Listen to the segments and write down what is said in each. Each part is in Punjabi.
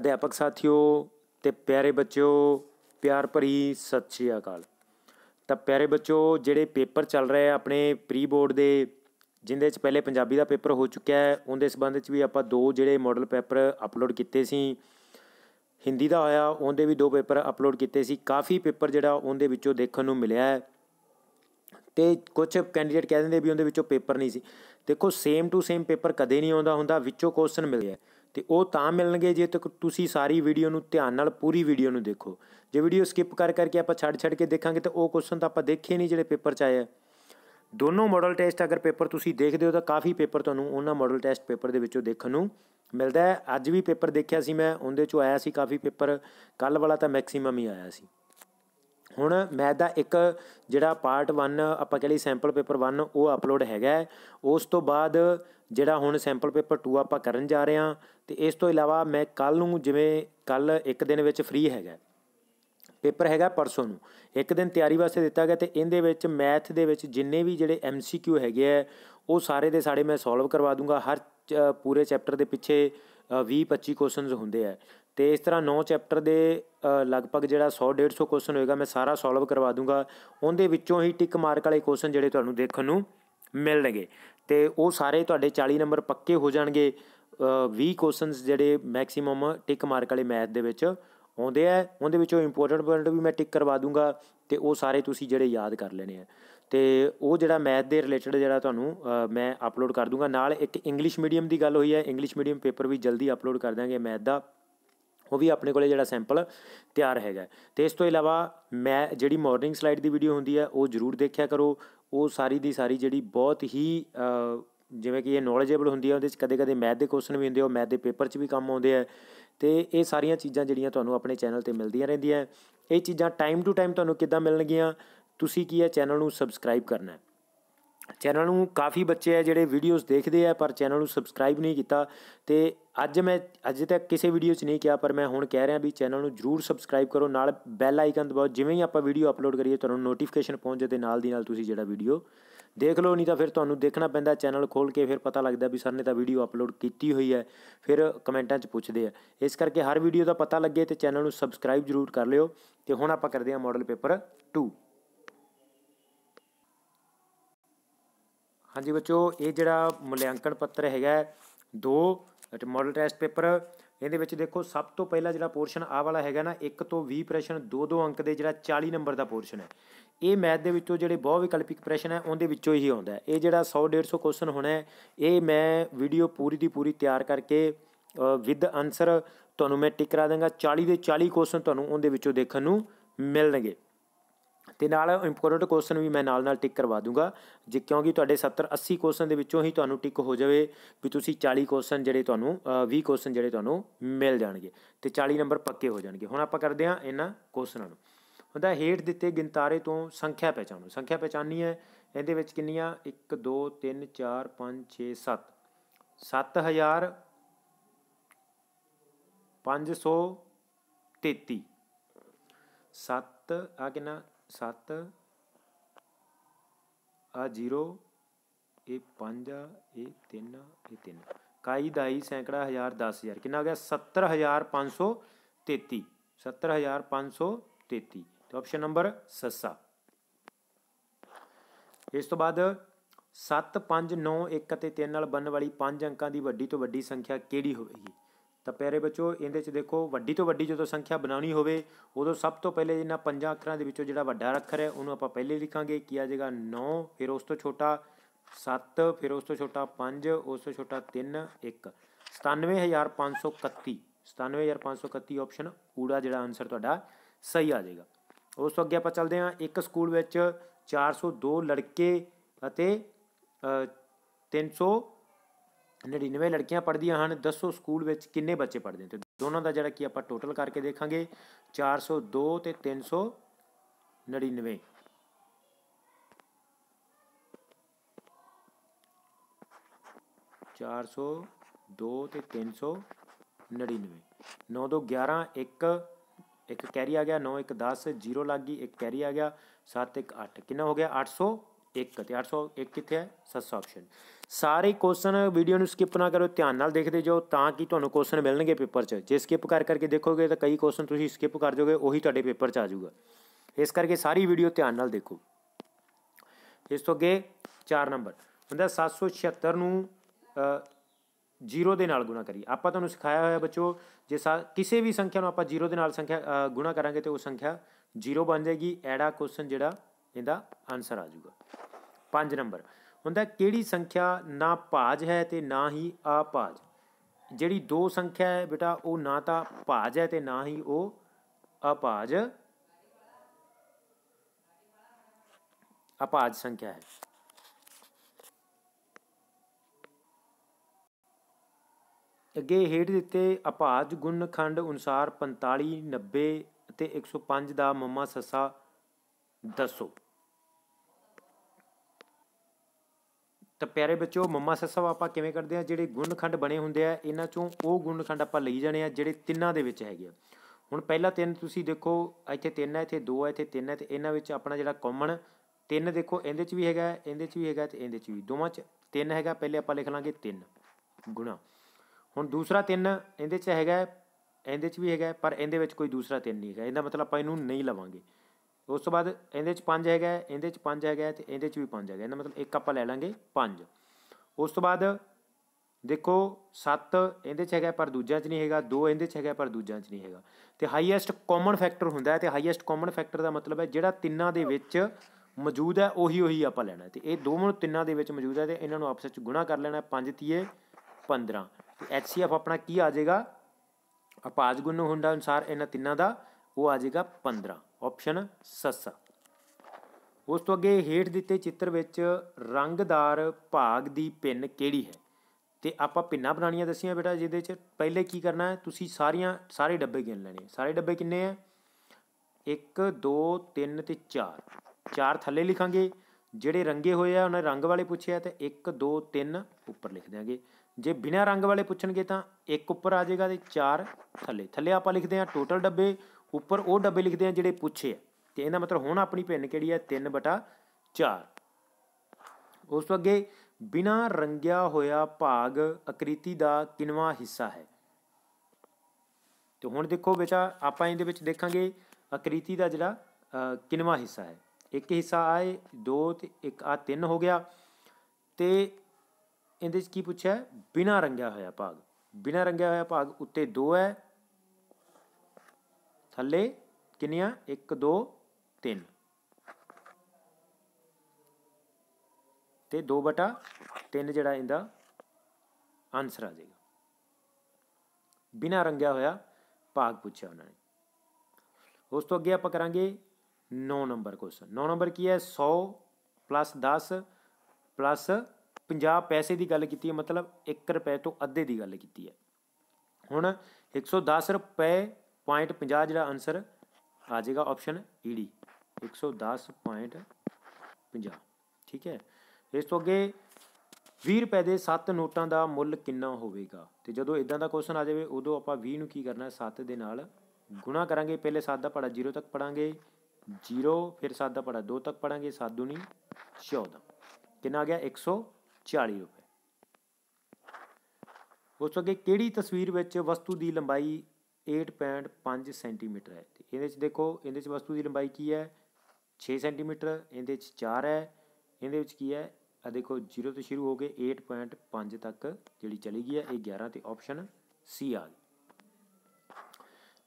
ਅਧਿਆਪਕ ਸਾਥੀਓ ਤੇ ਪਿਆਰੇ ਬੱਚਿਓ ਪਿਆਰ ਭਰੀ ਸਤਿ ਸ਼੍ਰੀ ਅਕਾਲ ਤਾਂ ਪਿਆਰੇ ਬੱਚਿਓ ਜਿਹੜੇ ਪੇਪਰ ਚੱਲ ਰਹੇ ਆ ਆਪਣੇ ਪ੍ਰੀ ਬੋਰਡ ਦੇ ਜਿੰਦੇ ਚ ਪਹਿਲੇ ਪੰਜਾਬੀ ਦਾ ਪੇਪਰ ਹੋ ਚੁੱਕਿਆ ਹੈ ਉਹਦੇ ਸੰਬੰਧ ਵਿੱਚ ਵੀ ਆਪਾਂ ਦੋ ਜਿਹੜੇ ਮਾਡਲ ਪੇਪਰ ਅਪਲੋਡ ਕੀਤੇ ਸੀ ਹਿੰਦੀ ਦਾ ਆਇਆ ਉਹਦੇ ਵੀ ਦੋ ਪੇਪਰ ਅਪਲੋਡ ਕੀਤੇ ਸੀ ਕਾਫੀ ਪੇਪਰ ਜਿਹੜਾ ਉਹਦੇ ਵਿੱਚੋਂ ਦੇਖਣ ਨੂੰ ਮਿਲਿਆ ਹੈ ਤੇ ਕੁਝ ਕੈਂਡੀਡੇਟ ਕਹਿ ਦਿੰਦੇ ਵੀ ਉਹਦੇ ਵਿੱਚੋਂ ਪੇਪਰ ਨਹੀਂ ਸੀ ਦੇਖੋ ਸੇਮ ਟੂ ਸੇਮ ਪੇਪਰ ਕਦੇ ਨਹੀਂ ਆਉਂਦਾ ਹੁੰਦਾ ਵਿੱਚੋਂ ਕੁਐਸਚਨ ਮਿਲ ਗਿਆ ਤੇ ਉਹ ਤਾਂ ਮਿਲਣਗੇ ਜੇ ਤੱਕ ਤੁਸੀਂ ਸਾਰੀ ਵੀਡੀਓ ਨੂੰ ਧਿਆਨ ਨਾਲ ਪੂਰੀ ਵੀਡੀਓ ਨੂੰ ਦੇਖੋ ਜੇ ਵੀਡੀਓ ਸਕਿਪ ਕਰ ਕਰਕੇ ਆਪਾਂ ਛੱਡ ਛੱਡ ਕੇ ਦੇਖਾਂਗੇ ਤਾਂ ਉਹ ਕੁਐਸਚਨ ਤਾਂ ਆਪਾਂ ਦੇਖੇ ਨਹੀਂ ਜਿਹੜੇ ਪੇਪਰ 'ਚ ਆਏ ਦੋਨੋਂ ਮਾਡਲ ਟੈਸਟ ਅਗਰ ਪੇਪਰ ਤੁਸੀਂ ਦੇਖਦੇ ਹੋ ਤਾਂ ਕਾਫੀ ਪੇਪਰ ਤੁਹਾਨੂੰ ਉਹਨਾਂ ਮਾਡਲ ਟੈਸਟ ਪੇਪਰ ਦੇ ਵਿੱਚੋਂ ਦੇਖਣ ਨੂੰ ਮਿਲਦਾ ਹੈ ਅੱਜ ਵੀ ਪੇਪਰ ਦੇਖਿਆ ਸੀ ਮੈਂ ਉਹਦੇ ਚੋਂ ਆਇਆ ਸੀ ਕਾਫੀ ਪੇਪਰ ਕੱਲ ਵਾਲਾ ਤਾਂ ਮੈਕਸਿਮਮ ਹੀ ਆਇਆ ਸੀ ਹੁਣ ਮੈਥ ਦਾ ਇੱਕ ਜਿਹੜਾ ਪਾਰਟ 1 ਆਪਾਂ ਕਹਿੰਦੇ ਲਈ ਸੈਂਪਲ ਪੇਪਰ 1 ਉਹ ਅਪਲੋਡ ਹੈਗਾ ਉਸ ਤੋਂ ਬਾਅਦ ਜਿਹੜਾ ਹੁਣ ਸੈਂਪਲ ਪੇਪਰ 2 ਆਪਾਂ ਕਰਨ ਜਾ ਰਹੇ ਹਾਂ ਤੇ ਇਸ ਤੋਂ ਇਲਾਵਾ ਮੈਂ ਕੱਲ ਨੂੰ ਜਿਵੇਂ ਕੱਲ ਇੱਕ ਦਿਨ ਵਿੱਚ ਫ੍ਰੀ ਹੈਗਾ ਪੇਪਰ ਹੈਗਾ ਪਰਸੋਂ ਨੂੰ ਇੱਕ ਦਿਨ ਤਿਆਰੀ ਵਾਸਤੇ ਦਿੱਤਾ ਗਿਆ ਤੇ ਇਹਦੇ ਵਿੱਚ ਮੈਥ ਦੇ ਵਿੱਚ ਜਿੰਨੇ ਵੀ ਜਿਹੜੇ ਐਮਸੀਕਿਊ ਹੈਗੇ ਆ ਉਹ ਸਾਰੇ ਦੇ ਸਾਰੇ ਮੈਂ ਸੋਲਵ ਕਰਵਾ ਦੂੰਗਾ ਹਰ ਪੂਰੇ ਚੈਪਟਰ ਦੇ ਪਿੱਛੇ 20 25 ਕੁਐਸਚਨਸ ਹੁੰਦੇ ਆ ਤੇ ਇਸ ਤਰ੍ਹਾਂ ਨੌ ਚੈਪਟਰ ਦੇ ਲਗਭਗ ਜਿਹੜਾ 100 150 ਕੁਐਸਚਨ ਹੋਏਗਾ ਮੈਂ ਸਾਰਾ ਸੋਲਵ ਕਰਵਾ ਦੂੰਗਾ ਉਹਦੇ ਵਿੱਚੋਂ ਹੀ ਟਿਕ ਮਾਰਕ ਵਾਲੇ ਕੁਐਸਚਨ ਜਿਹੜੇ ਤੁਹਾਨੂੰ ਦੇਖਣ ਨੂੰ ਮਿਲਣਗੇ ਤੇ ਉਹ ਸਾਰੇ ਤੁਹਾਡੇ 40 ਨੰਬਰ ਪੱਕੇ ਹੋ ਜਾਣਗੇ 20 ਕੁਐਸਚਨਸ ਜਿਹੜੇ ਮੈਕਸਿਮਮ ਟਿਕ ਮਾਰਕ ਵਾਲੇ ਮੈਥ ਦੇ ਵਿੱਚ ਆਉਂਦੇ ਆ ਉਹਦੇ ਵਿੱਚੋਂ ਇੰਪੋਰਟੈਂਟ ਪੁਆਇੰਟ ਵੀ ਮੈਂ ਟਿਕ ਕਰਵਾ ਦੂੰਗਾ ਤੇ ਉਹ ਸਾਰੇ ਤੁਸੀਂ ਜਿਹੜੇ ਯਾਦ ਕਰ ਲੈਣੇ ਆ ਤੇ ਉਹ ਜਿਹੜਾ ਮੈਥ ਦੇ ਰਿਲੇਟਡ ਜਿਹੜਾ ਤੁਹਾਨੂੰ ਮੈਂ ਅਪਲੋਡ ਕਰ ਦੂੰਗਾ ਨਾਲ ਇੱਕ ਇੰਗਲਿਸ਼ ਮੀਡੀਅਮ ਦੀ ਗੱਲ ਹੋਈ ਹੈ ਇੰਗਲਿਸ਼ ਮੀਡੀਅਮ ਪੇਪਰ ਵੀ ਜਲਦੀ ਅਪਲੋਡ ਕਰ ਦਾਂਗੇ ਮੈਥ ਦਾ ਉਹ ਵੀ ਆਪਣੇ ਕੋਲੇ ਜਿਹੜਾ ਸੈਂਪਲ ਤਿਆਰ ਹੈਗਾ ਤੇ ਇਸ ਤੋਂ ਇਲਾਵਾ ਮੈਂ ਜਿਹੜੀ ਮਾਰਨਿੰਗ ਸਲਾਈਡ ਦੀ ਵੀਡੀਓ ਹੁੰਦੀ ਹੈ ਉਹ ਜਰੂਰ ਦੇਖਿਆ ਕਰੋ ਉਹ ਸਾਰੀ ਦੀ ਸਾਰੀ ਜਿਹੜੀ ਬਹੁਤ ਹੀ ਜਿਵੇਂ ਕਿ ਇਹ ਨੌਲੇਜੇਬਲ ਹੁੰਦੀ ਹੈ ਉਹਦੇ ਵਿੱਚ ਕਦੇ-ਕਦੇ ਮੈਥ ਦੇ ਕੁਐਸਚਨ ਵੀ ਹੁੰਦੇ ਆ ਉਹ ਮੈਥ ਦੇ ਪੇਪਰ 'ਚ ਵੀ ਕੰਮ ਆਉਂਦੇ ਆ ਤੇ ਇਹ ਸਾਰੀਆਂ ਚੀਜ਼ਾਂ ਜਿਹੜੀਆਂ ਤੁਹਾਨੂੰ ਆਪਣੇ ਚੈਨਲ ਤੇ ਮਿਲਦੀਆਂ ਰਹਿੰਦੀਆਂ ਇਹ ਚੀਜ਼ਾਂ ਟਾਈਮ ਟੂ ਟਾਈਮ ਤੁਹਾਨੂੰ ਕਿੱਦਾਂ ਮਿਲਣਗੀਆਂ ਤੁਸੀਂ ਕੀ ਹੈ ਚੈਨਲ ਨੂੰ ਸਬਸਕ੍ਰਾਈਬ ਕਰਨਾ ਹੈ ਚੈਨਲ ਨੂੰ ਕਾਫੀ ਬੱਚੇ ਆ ਜਿਹੜੇ ਵੀਡੀਓਜ਼ ਦੇਖਦੇ ਆ ਪਰ ਚੈਨਲ ਨੂੰ ਸਬਸਕ੍ਰਾਈਬ ਨਹੀਂ ਕੀਤਾ ਤੇ ਅੱਜ ਮੈਂ ਅਜੇ ਤੱਕ ਕਿਸੇ ਵੀਡੀਓ 'ਚ ਨਹੀਂ ਕਿਹਾ ਪਰ ਮੈਂ ਹੁਣ ਕਹਿ ਰਿਹਾ ਵੀ ਚੈਨਲ ਨੂੰ ਜਰੂਰ ਸਬਸਕ੍ਰਾਈਬ ਕਰੋ ਨਾਲ ਬੈਲ ਆਈਕਨ ਦਬਾਓ ਜਿਵੇਂ ਹੀ ਆਪਾਂ ਵੀਡੀਓ ਅਪਲੋਡ ਕਰੀਏ ਤੁਹਾਨੂੰ ਨੋਟੀਫਿਕੇਸ਼ਨ ਪਹੁੰਚ ਜੇ ਤੇ ਨਾਲ ਦੀ ਨਾਲ ਤੁਸੀਂ ਜਿਹੜਾ ਵੀਡੀਓ ਦੇਖ ਲਓ ਨਹੀਂ ਤਾਂ ਫਿਰ ਤੁਹਾਨੂੰ ਦੇਖਣਾ ਪੈਂਦਾ ਚੈਨਲ ਖੋਲ ਕੇ ਫਿਰ ਪਤਾ ਲੱਗਦਾ ਵੀ ਸਰ ਨੇ ਤਾਂ ਵੀਡੀਓ ਅਪਲੋਡ ਕੀਤੀ ਹੋਈ ਹੈ ਫਿਰ ਕਮੈਂਟਾਂ 'ਚ ਪੁੱਛਦੇ ਆ ਇਸ ਕਰਕੇ ਹਰ ਵੀਡੀਓ ਦਾ ਪਤਾ ਲੱਗੇ ਤੇ ਚੈਨਲ ਨੂੰ ਸਬਸਕ੍ਰਾਈਬ ਜਰੂਰ ਕਰ ਲਿਓ ਤੇ ਹੁਣ ਆਪਾਂ ਕਰਦੇ ਹਾਂ ਮਾਡਲ ਪੇਪਰ 2 ਹਾਂਜੀ ਬੱਚੋ ਇਹ ਜਿਹੜਾ ਮੁਲਿਆਂਕਣ ਪੱਤਰ ਹੈਗਾ ਦੋ ਮਾਡਲ ਟੈਸਟ ਪੇਪਰ ਇਹਦੇ ਵਿੱਚ ਦੇਖੋ ਸਭ ਤੋਂ ਪਹਿਲਾ ਜਿਹੜਾ ਪੋਰਸ਼ਨ ਆ ਵਾਲਾ ਹੈਗਾ ਨਾ 1 ਤੋਂ 20 ਪ੍ਰਸ਼ਨ 2-2 ਅੰਕ ਦੇ ਜਿਹੜਾ 40 ਨੰਬਰ ਦਾ ਪੋਰਸ਼ਨ ਹੈ ਇਹ ਮੈਥ ਦੇ ਵਿੱਚੋਂ ਜਿਹੜੇ ਬਹੁ ਵਿਕਲਪਿਕ ਪ੍ਰਸ਼ਨ ਹੈ ਉਹਦੇ ਵਿੱਚੋਂ ਹੀ ਆਉਂਦਾ ਹੈ ਇਹ ਜਿਹੜਾ 100 150 ਕੁਐਸਚਨ ਹੋਣਾ ਹੈ ਇਹ ਮੈਂ ਵੀਡੀਓ ਪੂਰੀ ਦੀ ਪੂਰੀ ਤਿਆਰ ਕਰਕੇ ਵਿਦ ਆਨਸਰ ਤੁਹਾਨੂੰ ਮੈਂ ਟਿਕ ਕਰਾ ਦਾਂਗਾ 40 ਦੇ 40 ਕੁਐਸਚਨ ਤੁਹਾਨੂੰ ਉਹਦੇ ਵਿੱਚੋਂ ਦੇਖਣ ਨੂੰ ਮਿਲਣਗੇ ਤੇ ਨਾਲ ਇੰਪੋਰਟੈਂਟ ਕੁਐਸਚਨ ਵੀ ਮੈਂ ਨਾਲ ਨਾਲ ਟਿਕ ਕਰਵਾ ਦੂੰਗਾ ਜੇ ਕਿਉਂਕਿ ਤੁਹਾਡੇ 70 80 ਕੁਐਸਚਨ ਦੇ ਵਿੱਚੋਂ ਹੀ ਤੁਹਾਨੂੰ ਟਿਕ ਹੋ ਜਾਵੇ ਵੀ ਤੁਸੀਂ 40 ਕੁਐਸਚਨ ਜਿਹੜੇ ਤੁਹਾਨੂੰ 20 ਕੁਐਸਚਨ ਜਿਹੜੇ ਤੁਹਾਨੂੰ ਮਿਲ ਜਾਣਗੇ ਤੇ 40 ਨੰਬਰ ਪੱਕੇ ਹੋ ਜਾਣਗੇ ਹੁਣ ਆਪਾਂ ਕਰਦੇ ਹਾਂ ਇਹਨਾਂ ਕੁਐਸਚਨਾਂ ਨੂੰ ਹੁੰਦਾ ਹੇਠ ਦਿੱਤੇ ਗਿਣਤਾਰੇ ਤੋਂ ਸੰਖਿਆ ਪਹਿਚਾਨੋ ਸੰਖਿਆ ਪਹਿਚਾਨੀ ਹੈ ਇਹਦੇ ਵਿੱਚ ਕਿੰਨੀਆਂ 1 2 3 4 5 6 7 7000 533 7 ਆ ਕਿੰਨਾ ਸੱਤ ਆ 0 ਇਹ 5 ਇਹ 3 ਇਹ 3 ਕਾਈ ਦਾਈ ਸੈਂਕੜਾ ਹਜ਼ਾਰ 10000 ਕਿੰਨਾ ਹੋ ਗਿਆ 70533 70533 ਤੇ ਆਪਸ਼ਨ ਨੰਬਰ ਸੱਸਾ ਇਸ ਤੋਂ ਬਾਅਦ 7 5 9 1 ਅਤੇ 3 ਨਾਲ ਬਣਨ ਵਾਲੀ ਪੰਜ ਅੰਕਾਂ ਦੀ ਵੱਡੀ ਤੋਂ ਵੱਡੀ ਸੰਖਿਆ ਕਿਹੜੀ ਹੋਵੇਗੀ ਤਾਂ ਪਿਆਰੇ ਬੱਚੋ ਇਹਦੇ 'ਚ ਦੇਖੋ ਵੱਡੀ ਤੋਂ ਵੱਡੀ ਜਦੋਂ ਸੰਖਿਆ ਬਣਾਉਣੀ ਹੋਵੇ ਉਦੋਂ ਸਭ ਤੋਂ ਪਹਿਲੇ ਜਿੰਨਾ ਪੰਜਾਂ ਅੱਖਰਾਂ ਦੇ ਵਿੱਚੋਂ ਜਿਹੜਾ ਵੱਡਾ ਅੱਖਰ ਹੈ ਉਹਨੂੰ ਆਪਾਂ ਪਹਿਲੇ ਲਿਖਾਂਗੇ ਕੀ ਆ ਜਾਏਗਾ 9 ਫਿਰ ਉਸ ਤੋਂ ਛੋਟਾ 7 ਫਿਰ ਉਸ ਤੋਂ ਛੋਟਾ 5 ਉਸ ਤੋਂ ਛੋਟਾ 3 1 97531 97531 ਆਪਸ਼ਨ ਊੜਾ ਜਿਹੜਾ ਆਨਸਰ ਤੁਹਾਡਾ ਸਹੀ ਆ ਜਾਏਗਾ ਉਸ ਤੋਂ ਅੱਗੇ ਆਪਾਂ ਚੱਲਦੇ ਹਾਂ ਇੱਕ ਸਕੂਲ ਵਿੱਚ 402 ਲੜਕੇ ਅਤੇ 300 99 ਲੜਕੀਆਂ ਪੜ੍ਹਦੀਆਂ ਹਨ ਦੱਸੋ ਸਕੂਲ ਵਿੱਚ ਕਿੰਨੇ ਬੱਚੇ ਪੜ੍ਹਦੇ ਤੇ ਦੋਨਾਂ ਦਾ ਜਿਹੜਾ ਕੀ ਆਪਾਂ ਟੋਟਲ ਕਰਕੇ ਦੇਖਾਂਗੇ 402 ਤੇ 399 402 ਤੇ 399 9 ਦੋ 11 ਇੱਕ ਇੱਕ ਕੈਰੀ ਆ ਗਿਆ 9 ਇੱਕ 10 0 ਲੱਗ ਗਈ ਇੱਕ ਕੈਰੀ ਆ ਗਿਆ 7 1 8 ਕਿੰਨਾ ਹੋ ਗਿਆ 801 ਤੇ 801 ਕਿੱਥੇ ਹੈ ਸੱਸਾ ਆਪਸ਼ਨ ਸਾਰੇ ਕੁਐਸਚਨ ਵੀਡੀਓ ਨੂੰ ਸਕਿਪ ਨਾ ਕਰੋ ਧਿਆਨ ਨਾਲ ਦੇਖਦੇ ਜਾਓ ਤਾਂ ਕਿ ਤੁਹਾਨੂੰ ਕੁਐਸਚਨ ਮਿਲਣਗੇ ਪੇਪਰ 'ਚ ਜੇ ਸਕਿਪ ਕਰ ਕਰਕੇ ਦੇਖੋਗੇ ਤਾਂ ਕਈ ਕੁਐਸਚਨ ਤੁਸੀਂ ਸਕਿਪ ਕਰ ਜਾਓਗੇ ਉਹੀ ਤੁਹਾਡੇ ਪੇਪਰ 'ਚ ਆ ਜਾਊਗਾ ਇਸ ਕਰਕੇ ਸਾਰੀ ਵੀਡੀਓ ਧਿਆਨ ਨਾਲ ਦੇਖੋ ਇਸ ਤੋਂ ਅੱਗੇ 4 ਨੰਬਰ ਹੁੰਦਾ 776 ਨੂੰ ਜ਼ੀਰੋ ਦੇ ਨਾਲ ਗੁਣਾ ਕਰੀ ਆਪਾਂ ਤੁਹਾਨੂੰ ਸਿਖਾਇਆ ਹੋਇਆ ਬੱਚੋ ਜੇ ਕਿਸੇ ਵੀ ਸੰਖਿਆ ਨੂੰ ਆਪਾਂ ਜ਼ੀਰੋ ਦੇ ਨਾਲ ਸੰਖਿਆ ਗੁਣਾ ਕਰਾਂਗੇ ਤੇ ਉਹ ਸੰਖਿਆ ਜ਼ੀਰੋ ਬਣ ਜਾਏਗੀ ਐੜਾ ਕੁਐਸਚਨ ਜਿਹੜਾ ਇਹਦਾ ਆਨਸਰ ਆ ਜਾਊਗਾ 5 ਨੰਬਰ ਹੁੰਦਾ ਕਿਹੜੀ ਸੰਖਿਆ ਨਾ ਭਾਜ ਹੈ ਤੇ ਨਾ ਹੀ ਆਪਾਜ ਜਿਹੜੀ ਦੋ ਸੰਖਿਆ ਹੈ ਬੇਟਾ ਉਹ ਨਾ ਤਾਂ ਭਾਜ ਹੈ ਤੇ ਨਾ ਹੀ ਉਹ ਆਪਾਜ ਆਪਾਜ ਸੰਖਿਆ ਹੈ ਅੱਗੇ ਹੇਠ ਦਿੱਤੇ ਗੁਣ ਗੁਣਖੰਡ ਅਨੁਸਾਰ 45 90 ਤੇ 105 ਦਾ ਮਮਾ ਸੱਸਾ ਦੱਸੋ ਤਾਂ ਪਿਆਰੇ ਬੱਚੋ ਮੰਮਾ ਸੱਸਾ ਆਪਾਂ ਕਿਵੇਂ ਕਰਦੇ ਆ ਜਿਹੜੇ ਗੁਣਖੰਡ ਬਣੇ ਹੁੰਦੇ ਆ ਇਹਨਾਂ ਚੋਂ ਉਹ ਗੁਣਖੰਡ ਆਪਾਂ ਲਈ ਜਾਣੇ ਆ ਜਿਹੜੇ ਤਿੰਨਾਂ ਦੇ ਵਿੱਚ ਹੈਗੇ ਆ ਹੁਣ ਪਹਿਲਾ ਤਿੰਨ ਤੁਸੀਂ ਦੇਖੋ ਇੱਥੇ ਤਿੰਨ ਹੈ ਇੱਥੇ ਦੋ ਹੈ ਇੱਥੇ ਤਿੰਨ ਹੈ ਤੇ ਇਹਨਾਂ ਵਿੱਚ ਆਪਣਾ ਜਿਹੜਾ ਕਾਮਨ ਤਿੰਨ ਦੇਖੋ ਇਹਦੇ 'ਚ ਵੀ ਹੈਗਾ ਇਹਦੇ 'ਚ ਵੀ ਹੈਗਾ ਤੇ ਇਹਦੇ 'ਚ ਵੀ ਦੋਵਾਂ 'ਚ ਤਿੰਨ ਹੈਗਾ ਪਹਿਲੇ ਆਪਾਂ ਲਿਖ ਲਾਂਗੇ ਤਿੰਨ ਗੁਣਾ ਹੁਣ ਦੂਸਰਾ ਤਿੰਨ ਇਹਦੇ 'ਚ ਹੈਗਾ ਇਹਦੇ 'ਚ ਵੀ ਹੈਗਾ ਪਰ ਇਹਦੇ ਵਿੱਚ ਕੋਈ ਦੂਸਰਾ ਤਿੰਨ ਨਹੀਂ ਹੈਗਾ ਇਹਦਾ ਮਤਲਬ ਆਪਾਂ ਇਹਨੂੰ ਨਹੀਂ ਲਵਾਂਗੇ ਉਸ ਤੋਂ ਬਾਅਦ ਇਹਦੇ 'ਚ 5 ਹੈਗਾ ਇਹਦੇ 'ਚ 5 ਹੈਗਾ ਤੇ ਇਹਦੇ 'ਚ ਵੀ 5 ਹੈਗਾ ਇਹਦਾ ਮਤਲਬ ਇੱਕ ਆਪਾਂ ਲੈ ਲਾਂਗੇ 5 ਉਸ ਤੋਂ ਬਾਅਦ ਦੇਖੋ 7 ਇਹਦੇ 'ਚ ਹੈਗਾ ਪਰ ਦੂਜਿਆਂ 'ਚ ਨਹੀਂ ਹੈਗਾ 2 ਇਹਦੇ 'ਚ ਹੈਗਾ ਪਰ ਦੂਜਿਆਂ 'ਚ ਨਹੀਂ ਹੈਗਾ ਤੇ ਹਾਈਐਸਟ ਕਾਮਨ ਫੈਕਟਰ ਹੁੰਦਾ ਹੈ ਤੇ ਹਾਈਐਸਟ ਕਾਮਨ ਫੈਕਟਰ ਦਾ ਮਤਲਬ ਹੈ ਜਿਹੜਾ ਤਿੰਨਾਂ ਦੇ ਵਿੱਚ ਮੌਜੂਦ ਹੈ ਉਹੀ ਉਹੀ ਆਪਾਂ ਲੈਣਾ ਤੇ ਇਹ ਦੋਵਾਂ ਤਿੰਨਾਂ ਦੇ ਵਿੱਚ ਮੌਜੂਦ ਹੈ ਤੇ ਇਹਨਾਂ ਨੂੰ ਆਪਸ ਵਿੱਚ ਗੁਣਾ ਕਰ ਲੈਣਾ 5 ਤੀਏ 15 ਤੇ HCF ਆਪਣਾ ਕੀ ਆ ਜਾਏਗਾ ਅਪਾਜ ਗੁਣ ਹੁੰਦਾ ਅਨੁਸਾਰ ਇਹਨਾਂ ਤਿੰਨਾਂ ਦਾ ਉਹ ਆ ਜਾਏਗਾ 15 ਆਪਸ਼ਨ ਸੱਸਾ ਉਸ ਤੋਂ ਅੱਗੇ ਹੇਠ ਦਿੱਤੇ ਚਿੱਤਰ ਵਿੱਚ ਰੰਗਦਾਰ ਭਾਗ ਦੀ ਪਿੰਨ ਕਿਹੜੀ ਹੈ ਤੇ ਆਪਾਂ ਪਿੰਨਾਂ ਬਣਾਣੀਆਂ ਦੱਸੀਆਂ ਬੇਟਾ ਜਿਹਦੇ 'ਚ ਪਹਿਲੇ ਕੀ ਕਰਨਾ ਹੈ ਤੁਸੀਂ ਸਾਰੀਆਂ ਸਾਰੇ ਡੱਬੇ ਗਿਣ ਲੈਣੇ ਸਾਰੇ ਡੱਬੇ ਕਿੰਨੇ ਆ 1 2 3 ਤੇ 4 ਚਾਰ ਥੱਲੇ ਲਿਖਾਂਗੇ ਜਿਹੜੇ ਰੰਗੇ ਹੋਏ ਆ ਉਹਨਾਂ ਰੰਗ ਵਾਲੇ ਪੁੱਛਿਆ ਤਾਂ 1 2 3 ਉੱਪਰ ਲਿਖ ਦਿਆਂਗੇ ਜੇ ਬਿਨਾਂ ਰੰਗ ਵਾਲੇ ਪੁੱਛਣਗੇ ਤਾਂ 1 ਉੱਪਰ ਆ ਜਾਏਗਾ ਤੇ 4 ਥੱਲੇ ਥੱਲੇ ਆਪਾਂ ਲਿਖਦੇ ਆ ਟੋਟਲ ਡੱਬੇ ਉੱਪਰ ਉਹ ਡੱਬੇ ਲਿਖਦੇ ਆ ਜਿਹੜੇ ਪੁੱਛੇ ਆ ਤੇ ਇਹਦਾ ਮਤਲਬ ਹੁਣ ਆਪਣੀ ਭਿੰਨ ਕਿਹੜੀ ਹੈ 3 4 ਉਸ ਤੋਂ ਅੱਗੇ ਬਿਨਾ ਰੰਗਿਆ ਹੋਇਆ ਭਾਗ ਆਕ੍ਰਿਤੀ ਦਾ ਕਿੰਨਾ ਹਿੱਸਾ ਹੈ ਤੇ ਹੁਣ ਦੇਖੋ ਬੇਟਾ ਆਪਾਂ ਇਹਦੇ ਵਿੱਚ ਦੇਖਾਂਗੇ ਆਕ੍ਰਿਤੀ ਦਾ ਜਿਹੜਾ ਕਿੰਨਾ ਹਿੱਸਾ ਹੈ ਇੱਕ ਹਿੱਸਾ ਆਏ 2 ਤੇ ਇੱਕ ਆ 3 ਹੋ ਗਿਆ ਤੇ ਇਹਦੇ ਵਿੱਚ ਕੀ ਪੁੱਛਿਆ ਬਿਨਾ ਰੰਗਿਆ ਹੋਇਆ ਭਾਗ ਬਿਨਾ ਰੰਗਿਆ ਹੋਇਆ ਭਾਗ ਉੱਤੇ 2 ਹੈ ਥੱਲੇ ਕਿੰਨੀਆਂ 1 2 3 ਤੇ 2 ਬਟਾ 3 ਜਿਹੜਾ ਇਹਦਾ ਆਨਸਰ ਆ ਜਾਏਗਾ ਬਿਨਾ ਰੰਗਿਆ ਹੋਇਆ ਭਾਗ ਪੁੱਛਿਆ ਉਹਨਾਂ ਨੇ ਉਸ ਤੋਂ ਅੱਗੇ ਆਪਾਂ ਕਰਾਂਗੇ 9 ਨੰਬਰ ਕੁਐਸਚਨ 9 ਨੰਬਰ ਕੀ ਹੈ 100 ਪਲੱਸ 10 ਪਲੱਸ 50 ਪੈਸੇ ਦੀ ਗੱਲ ਕੀਤੀ ਹੈ ਮਤਲਬ 1 ਰੁਪਏ ਤੋਂ ਅੱਧੇ ਦੀ ਗੱਲ ਕੀਤੀ ਹੈ ਹੁਣ 110 ਰੁਪਏ 50 ਜਿਹੜਾ ਆਨਸਰ ਆ ਜਾਏਗਾ ਆਪਸ਼ਨ ਈਡੀ 110.50 ਠੀਕ ਹੈ ਇਸ ਤੋਂ ਅੱਗੇ 20 ਰੁਪਏ ਦੇ 7 ਨੋਟਾਂ ਦਾ ਮੁੱਲ ਕਿੰਨਾ ਹੋਵੇਗਾ ਤੇ ਜਦੋਂ ਇਦਾਂ ਦਾ ਕੁਐਸਚਨ ਆ ਜਾਵੇ ਉਦੋਂ ਆਪਾਂ 20 ਨੂੰ ਕੀ ਕਰਨਾ ਹੈ 7 ਦੇ ਨਾਲ ਗੁਣਾ ਕਰਾਂਗੇ ਪਹਿਲੇ 7 ਦਾ ਪੜਾ 0 ਤੱਕ ਪੜਾਂਗੇ 0 ਫਿਰ 7 ਦਾ ਪੜਾ 2 ਤੱਕ ਪੜਾਂਗੇ 7 ਦੂਣੀ 14 ਕਿੰਨਾ ਆ ਗਿਆ 140 ਰੁਪਏ ਉਸ ਤੋਂ ਅੱਗੇ ਕਿਹੜੀ ਤਸਵੀਰ ਵਿੱਚ ਵਸਤੂ ਦੀ ਲੰਬਾਈ 8.5 ਸੈਂਟੀਮੀਟਰ ਹੈ ਇਹਦੇ 'ਚ ਦੇਖੋ ਇਹਦੇ 'ਚ ਵਸਤੂ ਦੀ ਲੰਬਾਈ ਕੀ ਹੈ 6 ਸੈਂਟੀਮੀਟਰ ਇਹਦੇ 'ਚ ਚਾਰ ਹੈ ਇਹਦੇ ਵਿੱਚ ਕੀ ਹੈ ਆ ਦੇਖੋ 0 ਤੋਂ ਸ਼ੁਰੂ ਹੋ ਕੇ 8.5 ਤੱਕ ਜਿਹੜੀ ਚਲੀ ਗਈ ਹੈ ਇਹ 11 ਤੇ ਆਪਸ਼ਨ ਸੀ ਆ ਗਈ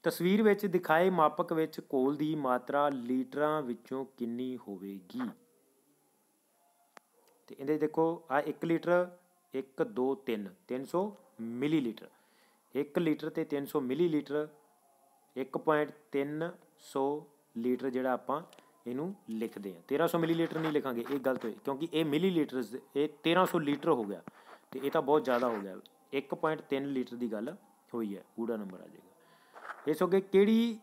ਤਸਵੀਰ ਵਿੱਚ ਦਿਖਾਏ ਮਾਪਕ ਵਿੱਚ ਕੋਲ ਦੀ ਮਾਤਰਾ ਲੀਟਰਾਂ ਵਿੱਚੋਂ ਕਿੰਨੀ ਹੋਵੇਗੀ ਤੇ ਇਹਦੇ ਦੇਖੋ ਆ 1 ਲੀਟਰ 1 2 3 300 ਮਿਲੀਲੀਟਰ 1 ਲੀਟਰ ਤੇ 300 ਮਿਲੀਲੀਟਰ 1.300 ਲੀਟਰ ਜਿਹੜਾ ਆਪਾਂ ਇਹਨੂੰ ਲਿਖਦੇ ਆ 1300 ਮਿਲੀਲੀਟਰ ਨਹੀਂ ਲਿਖਾਂਗੇ ਇਹ ਗਲਤ ਹੋਈ ਕਿਉਂਕਿ ਇਹ ਮਿਲੀਲੀਟਰਸ ਇਹ 1300 ਲੀਟਰ ਹੋ ਗਿਆ ਤੇ ਇਹ ਤਾਂ ਬਹੁਤ ਜ਼ਿਆਦਾ ਹੋ ਗਿਆ 1.3 ਲੀਟਰ ਦੀ ਗੱਲ ਹੋਈ ਹੈ ਊੜਾ ਨੰਬਰ ਆ ਜਾਏਗਾ ਇਸ ਹੋਗੇ ਕਿਹੜੀ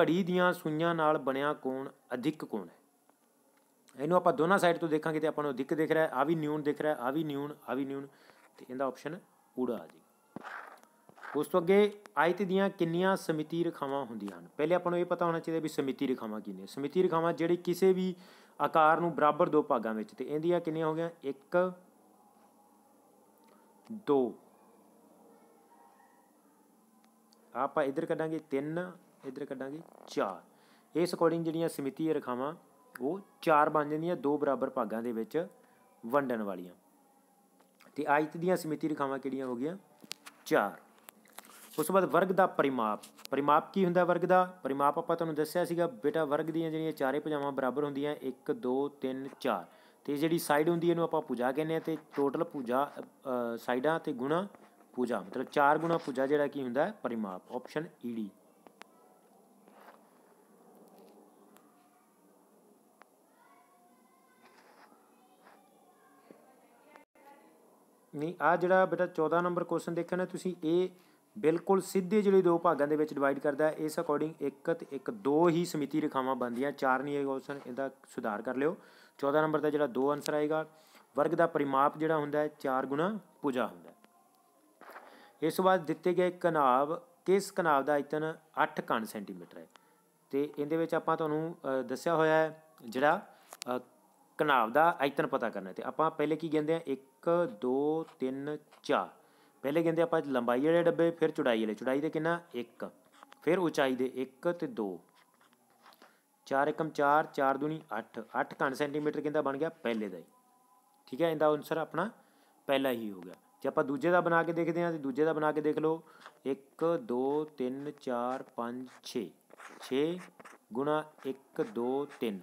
ਘੜੀ ਦੀਆਂ ਸੂਈਆਂ ਨਾਲ ਬਣਿਆ ਕੋਣ ਅਧਿਕ ਕੋਣ ਹੈ ਇਹਨੂੰ ਆਪਾਂ ਦੋਨਾਂ ਸਾਈਡ ਤੋਂ ਦੇਖਾਂਗੇ ਤੇ ਆਪਾਂ ਨੂੰ ਅਧਿਕ ਦਿਖ ਰਿਹਾ ਆ ਵੀ ਨਿਊਨ ਦਿਖ ਰਿਹਾ ਆ ਵੀ ਨਿਊਨ ਆ ਵੀ ਨਿਊਨ ਤੇ ਇਹਦਾ ਆਪਸ਼ਨ ਊੜਾ ਆ ਜਾਏਗਾ ਉਸ ਤੋਂ ਅੱਗੇ ਆਇਤ ਦੀਆਂ ਕਿੰਨੀਆਂ ਸਮਿਤੀ ਰਖਾਵਾਂ ਹੁੰਦੀਆਂ ਹਨ ਪਹਿਲੇ ਆਪਾਂ ਨੂੰ ਇਹ ਪਤਾ ਹੋਣਾ ਚਾਹੀਦਾ ਵੀ ਸਮਿਤੀ ਰਖਾਵਾਂ ਕੀ ਨੇ ਸਮਿਤੀ ਰਖਾਵਾਂ ਜਿਹੜੀ ਕਿਸੇ ਵੀ ਆਕਾਰ ਨੂੰ ਬਰਾਬਰ ਦੋ ਭਾਗਾਂ ਵਿੱਚ ਤੇ ਇਹਦੀਆਂ ਕਿੰਨੀਆਂ ਹੋ ਗਈਆਂ 1 2 ਆਪਾਂ ਇਧਰ ਕੱਢਾਂਗੇ 3 ਇਧਰ ਕੱਢਾਂਗੇ 4 ਇਸ ਅਕੋਰਡਿੰਗ ਜਿਹੜੀਆਂ ਸਮਿਤੀ ਰਖਾਵਾਂ ਉਹ ਚਾਰ ਬਣ ਜਾਂਦੀਆਂ ਦੋ ਬਰਾਬਰ ਭਾਗਾਂ ਦੇ ਵਿੱਚ ਵੰਡਣ ਵਾਲੀਆਂ ਤੇ ਆਇਤ ਦੀਆਂ ਸਮਿਤੀ ਰਖਾਵਾਂ ਕਿਹੜੀਆਂ ਹੋ ਗਈਆਂ 4 ਉਸ ਤੋਂ ਬਾਅਦ ਵਰਗ ਦਾ ਪਰਿਮਾਪ ਪਰਿਮਾਪ ਕੀ ਹੁੰਦਾ ਵਰਗ ਦਾ ਪਰਿਮਾਪ ਆਪਾਂ ਤੁਹਾਨੂੰ ਦੱਸਿਆ ਸੀਗਾ ਬੇਟਾ ਵਰਗ ਦੀਆਂ ਜਿਹੜੀਆਂ ਚਾਰੇ ਭੁਜਾਵਾਂ ਬਰਾਬਰ ਹੁੰਦੀਆਂ 1 2 3 4 ਤੇ ਜਿਹੜੀ ਸਾਈਡ ਹੁੰਦੀ ਹੈ ਇਹਨੂੰ ਆਪਾਂ ਪੂਜਾ ਕਹਿੰਦੇ ਆ ਤੇ ਟੋਟਲ ਪੂਜਾ ਸਾਈਡਾਂ ਤੇ ਗੁਣਾ ਪੂਜਾ ਮਤਲਬ 4 ਗੁਣਾ ਪੂਜਾ ਜਿਹੜਾ ਕੀ ਹੁੰਦਾ ਹੈ ਪਰਿਮਾਪ ਆਪਸ਼ਨ ਈਡੀ e ਨਹੀਂ ਆ ਜਿਹੜਾ ਬੇਟਾ 14 ਨੰਬਰ ਕੁਐਸਚਨ ਦੇਖਣਾ ਤੁਸੀਂ ਇਹ ਬਿਲਕੁਲ ਸਿੱਧੇ ਜਿਹੜੇ ਦੋ ਭਾਗਾਂ ਦੇ ਵਿੱਚ ਡਿਵਾਈਡ ਕਰਦਾ ਹੈ ਇਸ ਅਕੋਰਡਿੰਗ ਇੱਕ ਤੇ ਇੱਕ ਦੋ ਹੀ ਸਮਿਤੀ ਰੇਖਾਵਾਂ ਬਣਦੀਆਂ ਚਾਰ ਨਹੀਂ ਆਏਗਾ ਆਪਸ਼ਨ ਇਹਦਾ ਸੁਧਾਰ ਕਰ ਲਿਓ 14 ਨੰਬਰ ਦਾ ਜਿਹੜਾ ਦੋ ਆਨਸਰ ਆਏਗਾ ਵਰਗ ਦਾ ਪਰਿਮਾਪ ਜਿਹੜਾ ਹੁੰਦਾ ਹੈ 4 ਗੁਣਾ ਪੂਜਾ ਹੁੰਦਾ ਇਸ ਤੋਂ ਬਾਅਦ ਦਿੱਤੇ ਗਏ ਕਨਾਬ ਕਿਸ ਕਨਾਬ ਦਾ ਆਇਤਨ 8 ਕਣ ਸੈਂਟੀਮੀਟਰ ਹੈ ਤੇ ਇਹਦੇ ਵਿੱਚ ਆਪਾਂ ਤੁਹਾਨੂੰ ਦੱਸਿਆ ਹੋਇਆ ਹੈ ਜਿਹੜਾ ਕਨਾਬ ਦਾ ਆਇਤਨ ਪਤਾ ਕਰਨਾ ਤੇ ਆਪਾਂ ਪਹਿਲੇ ਕੀ ਕਹਿੰਦੇ ਆ 1 2 3 4 ਪਹਿਲੇ ਕਹਿੰਦੇ ਆਪਾਂ ਲੰਬਾਈ ਵਾਲੇ ਡੱਬੇ ਫਿਰ ਚੌੜਾਈ ਵਾਲੇ ਚੌੜਾਈ ਦੇ ਕਿੰਨਾ 1 ਫਿਰ ਉਚਾਈ ਦੇ 1 ਤੇ 2 4 1 4 4 2 8 8 ਘਣ ਸੈਂਟੀਮੀਟਰ ਕਿੰਦਾ ਬਣ ਗਿਆ ਪਹਿਲੇ ਦਾ ਹੀ ਠੀਕ ਹੈ ਇਹਦਾ ਆਨਸਰ ਆਪਣਾ ਪਹਿਲਾ ਹੀ ਹੋ ਗਿਆ ਜੇ ਆਪਾਂ ਦੂਜੇ ਦਾ ਬਣਾ ਕੇ ਦੇਖਦੇ ਹਾਂ ਤੇ ਦੂਜੇ ਦਾ ਬਣਾ ਕੇ ਦੇਖ ਲਓ 1 2 3 4 5 6 6 1 2 3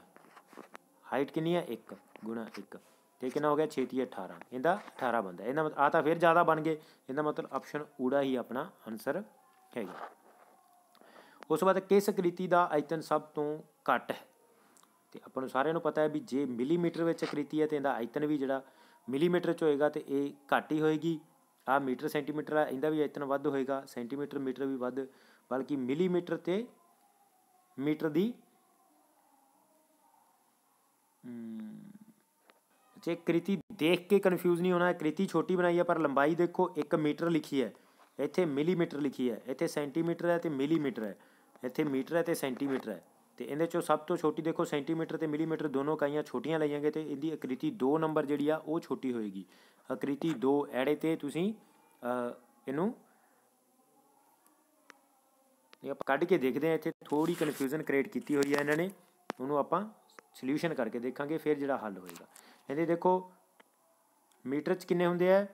ਹਾਈਟ ਕਿੰਨੀ ਹੈ 1 1 ਤੇ ਕਿੰਨਾ ਹੋ ਗਿਆ 6 ਤੇ 18 ਇਹਦਾ 18 ਬੰਦਾ ਇਹਦਾ ਮਤਲਬ ਆ ਤਾਂ ਫਿਰ ਜ਼ਿਆਦਾ ਬਣ ਗਏ ਇਹਦਾ ਮਤਲਬ ਆਪਸ਼ਨ ਊੜਾ ਹੀ ਆਪਣਾ ਆਨਸਰ ਹੈਗਾ ਉਸ ਤੋਂ ਬਾਅਦ ਕਿਸ ਕ੍ਰਿਤੀ ਦਾ ਆਇਤਨ ਸਭ ਤੋਂ ਘੱਟ ਹੈ ਤੇ ਆਪਾਂ ਨੂੰ ਸਾਰਿਆਂ ਨੂੰ ਪਤਾ ਹੈ ਵੀ ਜੇ ਮਿਲੀਮੀਟਰ ਵਿੱਚ ਕ੍ਰਿਤੀ ਹੈ ਤੇ ਇਹਦਾ ਆਇਤਨ ਵੀ ਜਿਹੜਾ ਮਿਲੀਮੀਟਰ ਚ ਹੋਏਗਾ ਤੇ ਇਹ ਘੱਟ ਹੀ ਹੋਏਗੀ ਆ ਮੀਟਰ ਸੈਂਟੀਮੀਟਰ ਆ ਇਹਦਾ ਵੀ ਆਇਤਨ ਵੱਧ ਹੋਏਗਾ ਸੈਂਟੀਮੀਟਰ ਮੀਟਰ ਵੀ ਵੱਧ ਬਲਕਿ ਮਿਲੀਮੀਟਰ ਤੇ ਮੀਟਰ ਦੀ ਜੇ ਕ੍ਰਿਤੀ ਦੇਖ ਕੇ ਕਨਫਿਊਜ਼ ਨਹੀਂ ਹੋਣਾ ਕ੍ਰਿਤੀ ਛੋਟੀ ਬਣਾਈ ਹੈ ਪਰ ਲੰਬਾਈ ਦੇਖੋ 1 ਮੀਟਰ ਲਿਖੀ ਹੈ ਇੱਥੇ ਮਿਲੀਮੀਟਰ ਲਿਖੀ ਹੈ ਇੱਥੇ ਸੈਂਟੀਮੀਟਰ ਹੈ ਤੇ ਮਿਲੀਮੀਟਰ ਹੈ ਇੱਥੇ ਮੀਟਰ ਹੈ ਤੇ ਸੈਂਟੀਮੀਟਰ ਹੈ ਤੇ ਇਹਦੇ ਚੋਂ ਸਭ ਤੋਂ ਛੋਟੀ ਦੇਖੋ ਸੈਂਟੀਮੀਟਰ ਤੇ ਮਿਲੀਮੀਟਰ ਦੋਨੋਂ ਇਕਾਈਆਂ ਛੋਟੀਆਂ ਲਈਆਂਗੇ ਤੇ ਇਹਦੀ ਆਕ੍ਰਿਤੀ 2 ਨੰਬਰ ਜਿਹੜੀ ਆ ਉਹ ਛੋਟੀ ਹੋਏਗੀ ਆਕ੍ਰਿਤੀ 2 ਐੜੇ ਤੇ ਤੁਸੀਂ ਇਹਨੂੰ ਇਹ ਆਪਾਂ ਕੱਢ ਕੇ ਦੇਖਦੇ ਆ ਇੱਥੇ ਥੋੜੀ ਕਨਫਿਊਜ਼ਨ ਕ੍ਰੀਏਟ ਕੀਤੀ ਹੋਈ ਹੈ ਇਹਨਾਂ ਨੇ ਉਹਨੂੰ ਆਪਾਂ ਸੋਲੂਸ਼ਨ ਕਰਕੇ ਦੇਖਾਂਗੇ ਫਿਰ ਜਿਹੜਾ ਹੱਲ ਹੋਏਗਾ ਇਹਦੇ ਦੇਖੋ ਮੀਟਰ 'ਚ ਕਿੰਨੇ ਹੁੰਦੇ ਆ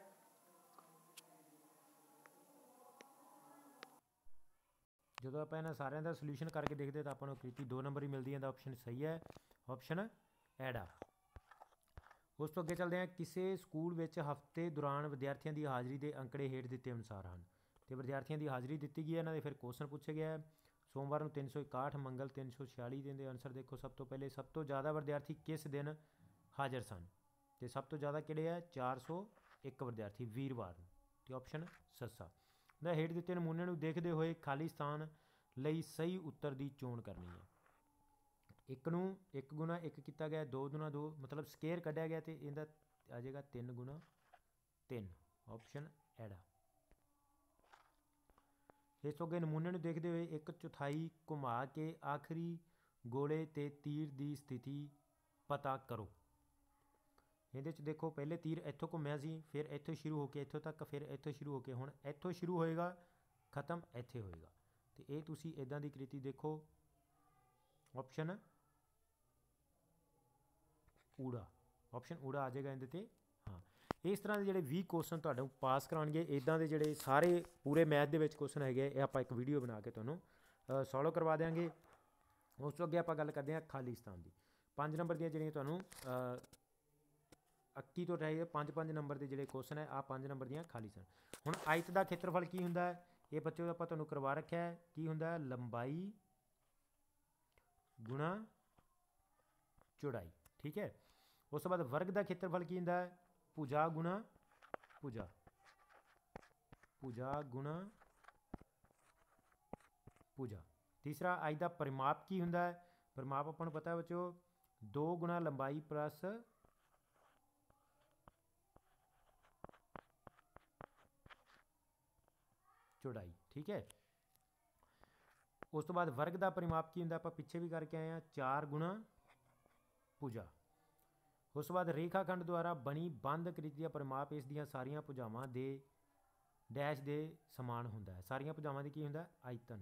ਜਦੋਂ ਆਪਾਂ ਇਹਨਾਂ ਸਾਰਿਆਂ ਦਾ ਸੋਲੂਸ਼ਨ ਕਰਕੇ ਦੇਖਦੇ ਤਾਂ ਆਪਾਂ ਨੂੰ ਕੀਤੀ 2 ਨੰਬਰ ਹੀ ਮਿਲਦੀ ਹੈ ਦਾ ਆਪਸ਼ਨ ਸਹੀ ਹੈ ਆਪਸ਼ਨ ਐਡਾ ਉਸ ਤੋਂ ਅੱਗੇ ਚੱਲਦੇ ਹਾਂ ਕਿਸੇ ਸਕੂਲ ਵਿੱਚ ਹਫ਼ਤੇ ਦੌਰਾਨ ਵਿਦਿਆਰਥੀਆਂ ਦੀ ਹਾਜ਼ਰੀ ਦੇ ਅੰਕੜੇ ਹੇਠ ਦਿੱਤੇ ਅਨੁਸਾਰ ਹਨ ਤੇ ਵਿਦਿਆਰਥੀਆਂ ਦੀ ਹਾਜ਼ਰੀ ਦਿੱਤੀ ਗਈ ਹੈ ਇਹਨਾਂ ਦੇ ਫਿਰ ਕੁਐਸਚਨ ਪੁੱਛਿਆ ਗਿਆ ਹੈ ਸੋਮਵਾਰ ਨੂੰ 361 ਮੰਗਲ 346 ਦਿਨ ਦੇ ਅਨਸਰ ਦੇਖੋ ਸਭ ਤੋਂ ਪਹਿਲੇ ਸਭ ਤੋਂ ਜ਼ਿਆਦਾ ਵਿਦਿਆਰਥੀ ਕਿਸ ਦਿਨ ਹਾਜ਼ਰ ਸਨ ਤੇ ਸਭ ਤੋਂ ਜ਼ਿਆਦਾ ਕਿਹੜੇ ਆ 401 ਵਿਦਿਆਰਥੀ ਵੀਰਵਾਰ ਨੂੰ ਤੇ ਆਪਸ਼ਨ ਸੱਸਾ ਦਾ ਹੇਠ ਦਿੱਤੇ ਨਮੂਨੇ ਨੂੰ ਦੇਖਦੇ ਹੋਏ ਖਾਲੀ ਸਥਾਨ ਲਈ ਸਹੀ ਉੱਤਰ ਦੀ ਚੋਣ ਕਰਨੀ ਹੈ ਇੱਕ ਨੂੰ 1 ਗੁਣਾ 1 ਕੀਤਾ ਗਿਆ 2 2 ਮਤਲਬ ਸਕੇਅਰ ਕੱਢਿਆ ਗਿਆ ਤੇ ਇਹਦਾ ਆ ਜਾਏਗਾ 3 ਗੁਣਾ 3 ਆਪਸ਼ਨ ਐੜਾ ਇਸ ਤੋਂ ਅਗੇ ਨਮੂਨੇ ਨੂੰ ਦੇਖਦੇ ਹੋਏ 1 ਚੌਥਾਈ ਘੁਮਾ ਕੇ ਆਖਰੀ ਗੋਲੇ ਤੇ ਤੀਰ ਦੀ ਸਥਿਤੀ ਪਤਾ ਕਰੋ ਇਹਦੇ ਚ ਦੇਖੋ ਪਹਿਲੇ ਤੀਰ ਇੱਥੋਂ ਘੁੰਮਿਆ ਸੀ ਫਿਰ ਇੱਥੋਂ ਸ਼ੁਰੂ ਹੋ ਕੇ ਇੱਥੋਂ ਤੱਕ ਫਿਰ ਇੱਥੋਂ ਸ਼ੁਰੂ ਹੋ ਕੇ ਹੁਣ ਇੱਥੋਂ ਸ਼ੁਰੂ ਹੋਏਗਾ ਖਤਮ ਇੱਥੇ ਹੋਏਗਾ ਤੇ ਇਹ ਤੁਸੀਂ ਇਦਾਂ ਦੀ ਕ੍ਰਿਤੀ ਦੇਖੋ ਆਪਸ਼ਨ ਊੜਾ ਆਪਸ਼ਨ ਊੜਾ ਆ ਜਾਏਗਾ ਇਹਦੇ ਤੇ ਹਾਂ ਇਸ ਤਰ੍ਹਾਂ ਦੇ ਜਿਹੜੇ 20 ਕੁਐਸਚਨ ਤੁਹਾਨੂੰ ਪਾਸ ਕਰਾਣਗੇ ਇਦਾਂ ਦੇ ਜਿਹੜੇ ਸਾਰੇ ਪੂਰੇ ਮੈਥ ਦੇ ਵਿੱਚ ਕੁਐਸਚਨ ਹੈਗੇ ਇਹ ਆਪਾਂ ਇੱਕ ਵੀਡੀਓ ਬਣਾ ਕੇ ਤੁਹਾਨੂੰ ਸੋਲਵ ਕਰਵਾ ਦੇਵਾਂਗੇ ਉਸ ਤੋਂ ਅੱਗੇ ਆਪਾਂ ਗੱਲ ਕਰਦੇ ਹਾਂ ਖਾਲਿਸਤਾਨ ਦੀ 5 ਨੰਬਰ ਦੀਆਂ ਜਿਹੜੀਆਂ ਤੁਹਾਨੂੰ 21 ਤੋਂ ਰਹੇ 5-5 ਨੰਬਰ ਦੇ ਜਿਹੜੇ ਕੁਐਸਚਨ ਹੈ ਆ 5 ਨੰਬਰ ਦੀਆਂ ਖਾਲੀ ਸਨ ਹੁਣ ਆਇਤ ਦਾ ਖੇਤਰਫਲ ਕੀ ਹੁੰਦਾ ਹੈ ਇਹ ਬੱਚਿਓ ਆਪਾਂ ਤੁਹਾਨੂੰ ਕਰਵਾ ਰੱਖਿਆ ਹੈ ਕੀ ਹੁੰਦਾ ਹੈ ਲੰਬਾਈ ਗੁਣਾ ਚੌੜਾਈ ਠੀਕ ਹੈ ਉਸ ਤੋਂ ਬਾਅਦ ਵਰਗ ਦਾ ਖੇਤਰਫਲ ਕੀ ਹੁੰਦਾ ਹੈ ਪੂਜਾ ਗੁਣਾ ਪੂਜਾ ਪੂਜਾ ਗੁਣਾ ਪੂਜਾ ਤੀਸਰਾ ਆਇਤ ਦਾ ਪਰਿਮਾਪ ਕੀ ਹੁੰਦਾ ਹੈ ਪਰਿਮਾਪ ਆਪਾਂ ਨੂੰ ਪਤਾ ਹੈ ਬੱਚਿਓ 2 ਗੁਣਾ ਲੰਬਾਈ ਪਲੱਸ ਚੌੜਾਈ ਠੀਕ ਹੈ ਉਸ ਤੋਂ ਬਾਅਦ ਵਰਗ ਦਾ ਪਰਿਮਾਪ ਕੀ ਹੁੰਦਾ ਆਪਾਂ ਪਿੱਛੇ ਵੀ ਕਰਕੇ ਆਏ ਆ 4 ਗੁਣਾ ਪੂਜਾ ਉਸ ਤੋਂ ਬਾਅਦ ਰੇਖਾਖੰਡ ਦੁਆਰਾ ਬਣੀ ਬੰਦ ਕ੍ਰਿਤੀ ਪਰਿਮਾਪ ਇਸ ਦੀਆਂ ਸਾਰੀਆਂ ਭੁਜਾਵਾਂ ਦੇ ਡੈਸ਼ ਦੇ ਸਮਾਨ ਹੁੰਦਾ ਹੈ ਸਾਰੀਆਂ ਭੁਜਾਵਾਂ ਦੀ ਕੀ ਹੁੰਦਾ ਆਇਤਨ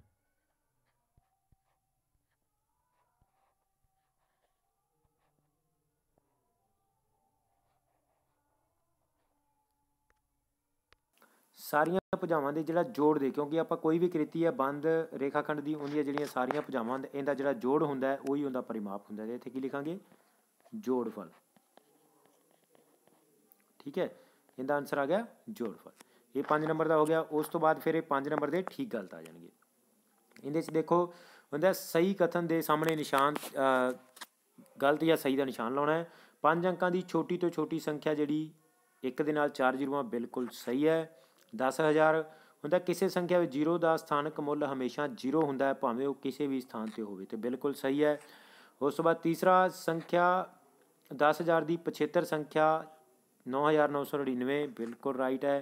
ਸਾਰੀਆਂ ਭੁਜਾਵਾਂ ਦੇ ਜਿਹੜਾ ਜੋੜ ਦੇ ਕਿਉਂਕਿ ਆਪਾਂ ਕੋਈ ਵੀ ਕ੍ਰਿਤੀ ਹੈ ਬੰਦ ਰੇਖਾਖੰਡ ਦੀ ਹੈ ਜਿਹੜੀਆਂ ਸਾਰੀਆਂ ਭੁਜਾਵਾਂ ਦਾ ਇਹਦਾ ਜਿਹੜਾ ਜੋੜ ਹੁੰਦਾ ਹੈ ਉਹੀ ਉਹਦਾ ਪਰਿਮਾਪ ਹੁੰਦਾ ਹੈ ਇੱਥੇ ਕੀ ਲਿਖਾਂਗੇ ਜੋੜਫਲ ਠੀਕ ਹੈ ਇਹਦਾ ਆਨਸਰ ਆ ਗਿਆ ਜੋੜਫਲ ਇਹ 5 ਨੰਬਰ ਦਾ ਹੋ ਗਿਆ ਉਸ ਤੋਂ ਬਾਅਦ ਫਿਰ ਇਹ 5 ਨੰਬਰ ਦੇ ਠੀਕ ਗਲਤ ਆ ਜਾਣਗੇ ਇਹਦੇ 'ਚ ਦੇਖੋ ਹੁੰਦਾ ਸਹੀ ਕਥਨ ਦੇ ਸਾਹਮਣੇ ਨਿਸ਼ਾਨ ਗਲਤ ਜਾਂ ਸਹੀ ਦਾ ਨਿਸ਼ਾਨ ਲਾਉਣਾ ਹੈ ਪੰਜ ਅੰਕਾਂ ਦੀ ਛੋਟੀ ਤੋਂ ਛੋਟੀ ਸੰਖਿਆ ਜਿਹੜੀ 1 ਦੇ ਨਾਲ ਚਾਰ ਜ਼ੀਰੋਆਂ ਬਿਲਕੁਲ ਸਹੀ ਹੈ 10000 ਹੁੰਦਾ ਕਿਸੇ ਸੰਖਿਆ ਵਿੱਚ ਜ਼ੀਰੋ ਦਾ ਸਥਾਨਕ ਮੁੱਲ ਹਮੇਸ਼ਾ ਜ਼ੀਰੋ ਹੁੰਦਾ ਹੈ ਭਾਵੇਂ ਉਹ ਕਿਸੇ ਵੀ ਸਥਾਨ ਤੇ ਹੋਵੇ ਤੇ ਬਿਲਕੁਲ ਸਹੀ ਹੈ ਉਸ ਤੋਂ ਬਾਅਦ ਤੀਸਰਾ ਸੰਖਿਆ 10000 ਦੀ 75 ਸੰਖਿਆ 9999 ਬਿਲਕੁਲ ਰਾਈਟ ਹੈ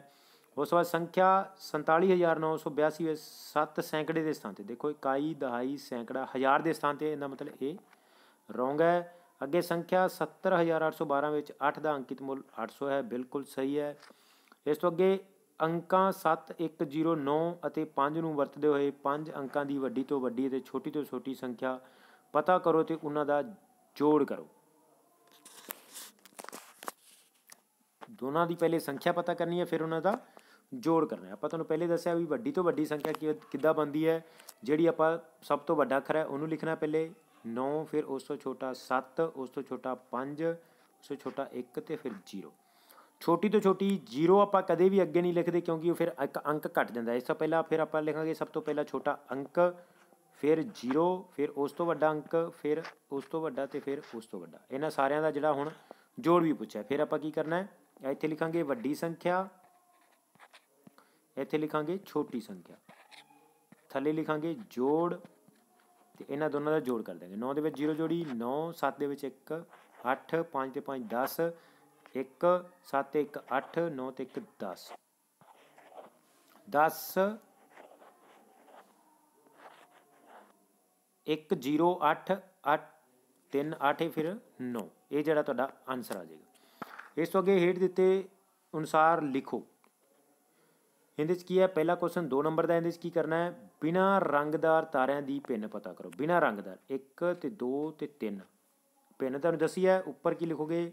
ਉਸ ਤੋਂ ਬਾਅਦ ਸੰਖਿਆ 47982 ਵਿੱਚ 7 ਸੈਂਕੜੇ ਦੇ ਸਥਾਨ ਤੇ ਦੇਖੋ ਇਕਾਈ ਦਹਾਈ ਸੈਂਕੜਾ ਹਜ਼ਾਰ ਦੇ ਸਥਾਨ ਤੇ ਇਹਦਾ ਮਤਲਬ ਇਹ ਰੋਂਗ ਹੈ ਅੱਗੇ ਸੰਖਿਆ 70812 ਵਿੱਚ 8 ਦਾ ਅੰਕਿਤ ਮੁੱਲ 800 ਹੈ ਬਿਲਕੁਲ ਸਹੀ ਹੈ ਇਸ ਤੋਂ ਅੱਗੇ ਅੰਕਾਂ 7 1 0 9 ਅਤੇ 5 ਨੂੰ ਵਰਤਦੇ ਹੋਏ 5 ਅੰਕਾਂ ਦੀ ਵੱਡੀ ਤੋਂ ਵੱਡੀ ਅਤੇ ਛੋਟੀ ਤੋਂ ਛੋਟੀ ਸੰਖਿਆ ਪਤਾ ਕਰੋ ਤੇ ਉਹਨਾਂ ਦਾ ਜੋੜ ਕਰੋ ਦੋਨਾਂ ਦੀ ਪਹਿਲੇ ਸੰਖਿਆ ਪਤਾ ਕਰਨੀ ਹੈ ਫਿਰ ਉਹਨਾਂ ਦਾ ਜੋੜ ਕਰਨਾ ਹੈ ਆਪਾਂ ਤੁਹਾਨੂੰ ਪਹਿਲੇ ਦੱਸਿਆ ਵੀ ਵੱਡੀ ਤੋਂ ਵੱਡੀ ਸੰਖਿਆ ਕਿੱਦਾਂ ਬਣਦੀ ਹੈ ਜਿਹੜੀ ਆਪਾਂ ਸਭ ਤੋਂ ਵੱਡਾ ਅੱਖਰ ਹੈ ਉਹਨੂੰ ਲਿਖਣਾ ਪਹਿਲੇ 9 ਫਿਰ ਉਸ ਤੋਂ ਛੋਟਾ 7 ਉਸ ਤੋਂ ਛੋਟਾ 5 ਉਸ ਤੋਂ ਛੋਟਾ 1 ਤੇ ਫਿਰ 0 ਛੋਟੀ ਤੋਂ ਛੋਟੀ ਜ਼ੀਰੋ ਆਪਾਂ ਕਦੇ ਵੀ ਅੱਗੇ ਨਹੀਂ ਲਿਖਦੇ ਕਿਉਂਕਿ ਉਹ ਫਿਰ ਇੱਕ ਅੰਕ ਘਟ ਜਾਂਦਾ ਇਸ ਤੋਂ ਪਹਿਲਾਂ ਫਿਰ ਆਪਾਂ ਲਿਖਾਂਗੇ ਸਭ ਤੋਂ ਪਹਿਲਾਂ ਛੋਟਾ ਅੰਕ ਫਿਰ ਜ਼ੀਰੋ ਫਿਰ ਉਸ ਤੋਂ ਵੱਡਾ ਅੰਕ ਫਿਰ ਉਸ ਤੋਂ ਵੱਡਾ ਤੇ ਫਿਰ ਉਸ ਤੋਂ ਵੱਡਾ ਇਹਨਾਂ ਸਾਰਿਆਂ ਦਾ ਜਿਹੜਾ ਹੁਣ ਜੋੜ ਵੀ ਪੁੱਛਿਆ ਫਿਰ ਆਪਾਂ ਕੀ ਕਰਨਾ ਹੈ ਇੱਥੇ ਲਿਖਾਂਗੇ ਵੱਡੀ ਸੰਖਿਆ ਇੱਥੇ ਲਿਖਾਂਗੇ ਛੋਟੀ ਸੰਖਿਆ ਥੱਲੇ ਲਿਖਾਂਗੇ ਜੋੜ ਤੇ ਇਹਨਾਂ ਦੋਨਾਂ ਦਾ ਜੋੜ ਕਰ ਦਾਂਗੇ 9 ਦੇ ਵਿੱਚ 0 ਜੋੜੀ 9 7 ਦੇ ਵਿੱਚ 1 8 5 ਤੇ 5 10 ਇੱਕ ਇੱਕ ਤੇ ਇੱਕ 10 10 ਇੱਕ 0 8 8 3 8 ਫਿਰ 9 ਇਹ ਜਿਹੜਾ ਤੁਹਾਡਾ ਆਨਸਰ ਆ ਜਾਏਗਾ ਇਸ ਤੋਂ ਅੱਗੇ ਹੇਠ ਦਿੱਤੇ ਅਨੁਸਾਰ ਲਿਖੋ ਇਹਦੇ ਵਿੱਚ ਕੀ ਹੈ ਪਹਿਲਾ ਕੁਐਸਚਨ 2 ਨੰਬਰ ਦਾ ਇਹਦੇ ਵਿੱਚ ਕੀ ਕਰਨਾ ਹੈ ਬਿਨਾ ਰੰਗਦਾਰ ਤਾਰਿਆਂ ਦੀ ਪਿੰਨ ਪਤਾ ਕਰੋ ਬਿਨਾ ਰੰਗਦਾਰ 1 ਤੇ 2 ਤੇ 3 ਪਿੰਨ ਤੁਹਾਨੂੰ ਦੱਸੀ ਹੈ ਉੱਪਰ ਕੀ ਲਿਖੋਗੇ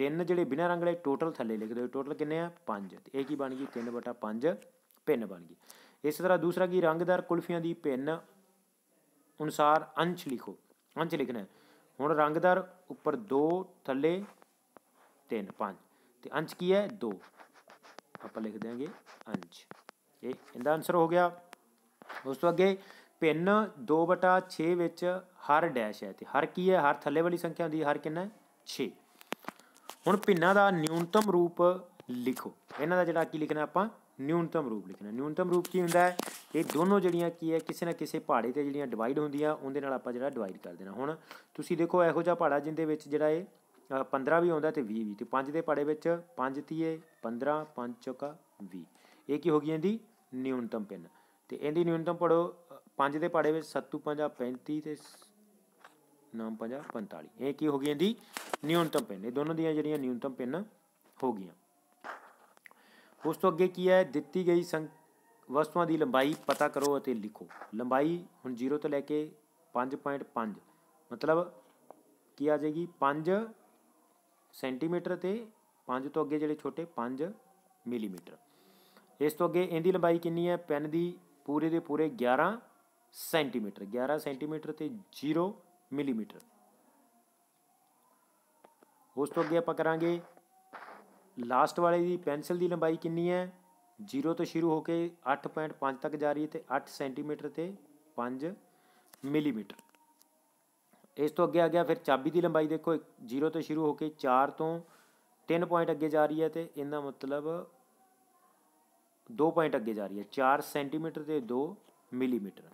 ਤਿੰਨ ਜਿਹੜੇ ਬਿਨਾ ਰੰਗ ਵਾਲੇ ਟੋਟਲ ਥੱਲੇ ਲਿਖ ਦਿਓ ਟੋਟਲ ਕਿੰਨੇ ਆ 5 ਇਹ ਕੀ ਬਣ ਗਈ 3 5 ਭਿੰਨ ਬਣ ਗਈ ਇਸ ਤਰ੍ਹਾਂ ਦੂਸਰਾ ਕੀ ਰੰਗਦਾਰ ਕੁਲਫੀਆਂ ਦੀ ਭਿੰਨ ਅਨੁਸਾਰ ਅੰਸ਼ ਲਿਖੋ ਅੰਸ਼ ਲਿਖਣਾ ਹੁਣ ਰੰਗਦਾਰ ਉੱਪਰ 2 ਥੱਲੇ 3 5 ਤੇ ਅੰਸ਼ ਕੀ ਹੈ 2 ਆਪਾਂ ਲਿਖ ਦਿਆਂਗੇ ਅੰਸ਼ ਇਹ ਇਹਦਾ ਆਨਸਰ ਹੋ ਗਿਆ ਉਸ ਤੋਂ ਅੱਗੇ ਭਿੰਨ 2/6 ਵਿੱਚ ਹਰ ਡੈਸ਼ ਹੈ ਤੇ ਹਰ ਕੀ ਹੈ ਹਰ ਥੱਲੇ ਵਾਲੀ ਸੰਖਿਆ ਹੁੰਦੀ ਹਰ ਕਿੰਨਾ 6 ਹੁਣ ਪਿੰਨਾਂ ਦਾ ਨਿਊਨਤਮ ਰੂਪ ਲਿਖੋ ਇਹਨਾਂ ਦਾ ਜਿਹੜਾ ਕੀ ਲਿਖਣਾ ਆਪਾਂ ਨਿਊਨਤਮ ਰੂਪ ਲਿਖਣਾ ਨਿਊਨਤਮ ਰੂਪ ਕੀ ਹੁੰਦਾ ਹੈ ਇਹ ਦੋਨੋਂ ਜਿਹੜੀਆਂ ਕੀ ਹੈ ਕਿਸੇ ਨਾ ਕਿਸੇ ਪਹਾੜੇ ਤੇ ਜਿਹੜੀਆਂ ਡਿਵਾਈਡ ਹੁੰਦੀਆਂ ਉਹਦੇ ਨਾਲ ਆਪਾਂ ਜਿਹੜਾ ਡਿਵਾਈਡ ਕਰ ਦੇਣਾ ਹੁਣ ਤੁਸੀਂ ਦੇਖੋ ਇਹੋ ਜਿਹਾ ਪਹਾੜਾ ਜਿੰਦੇ ਵਿੱਚ ਜਿਹੜਾ ਇਹ 15 ਵੀ ਆਉਂਦਾ ਤੇ 20 ਵੀ ਤੇ 5 ਦੇ ਪਹਾੜੇ ਵਿੱਚ 5 ਤੀਏ 15 5 ਚੌਕਾ 20 ਇਹ ਕੀ ਹੋ ਗਈ ਇਹਦੀ ਨਿਊਨਤਮ ਪਿੰਨ ਤੇ ਇਹਦੀ ਨਿਊਨਤਮ ਪੜੋ 5 ਦੇ ਪਹਾੜੇ ਵਿੱਚ 7 5 35 ਤੇ ਨਾਮ 50 45 ਇਹ ਕੀ ਹੋ ਗਈ ਇਹਦੀ ਨਿਊਨਤਮ ਪਿੰਨ ਇਹ ਦੋਨੋਂ ਦੀਆਂ ਜਿਹੜੀਆਂ ਨਿਊਨਤਮ ਪਿੰਨ ਹੋ ਗਈਆਂ ਉਸ ਤੋਂ ਅੱਗੇ ਕੀ ਹੈ ਦਿੱਤੀ ਗਈ ਵਸਤੂਆਂ ਦੀ ਲੰਬਾਈ ਪਤਾ ਕਰੋ ਅਤੇ ਲਿਖੋ ਲੰਬਾਈ ਹੁਣ 0 ਤੋਂ ਲੈ ਕੇ 5.5 ਮਤਲਬ ਕੀ ਆ ਜਾਏਗੀ 5 ਸੈਂਟੀਮੀਟਰ ਤੇ 5 ਤੋਂ ਅੱਗੇ ਜਿਹੜੇ ਛੋਟੇ 5 ਮਿਲੀਮੀਟਰ ਇਸ ਤੋਂ ਅੱਗੇ ਇਹਦੀ ਲੰਬਾਈ ਕਿੰਨੀ ਹੈ ਪੈਨ ਦੀ ਪੂਰੇ ਦੇ ਪੂਰੇ 11 ਸੈਂਟੀਮੀਟਰ 11 ਸੈਂਟੀਮੀਟਰ ਤੇ 0 ਮਿਲੀਮੀਟਰ ਉਸ ਤੋਂ ਅੱਗੇ ਆਪਾਂ ਕਰਾਂਗੇ ਲਾਸਟ ਵਾਲੇ ਦੀ ਪੈਨਸਲ ਦੀ ਲੰਬਾਈ ਕਿੰਨੀ ਹੈ 0 ਤੋਂ ਸ਼ੁਰੂ ਹੋ ਕੇ 8.5 ਤੱਕ ਜਾ ਰਹੀ ਹੈ ਤੇ 8 ਸੈਂਟੀਮੀਟਰ ਤੇ 5 ਮਿਲੀਮੀਟਰ ਇਸ ਤੋਂ ਅੱਗੇ ਆ ਗਿਆ ਫਿਰ ਚਾਬੀ ਦੀ ਲੰਬਾਈ ਦੇਖੋ 0 ਤੋਂ ਸ਼ੁਰੂ ਹੋ ਕੇ 4 ਤੋਂ 3 ਪੁਆਇੰਟ ਅੱਗੇ ਜਾ ਰਹੀ ਹੈ ਤੇ ਇਹਦਾ ਮਤਲਬ 2 ਪੁਆਇੰਟ ਅੱਗੇ ਜਾ ਰਹੀ ਹੈ 4 ਸੈਂਟੀਮੀਟਰ ਤੇ 2 ਮਿਲੀਮੀਟਰ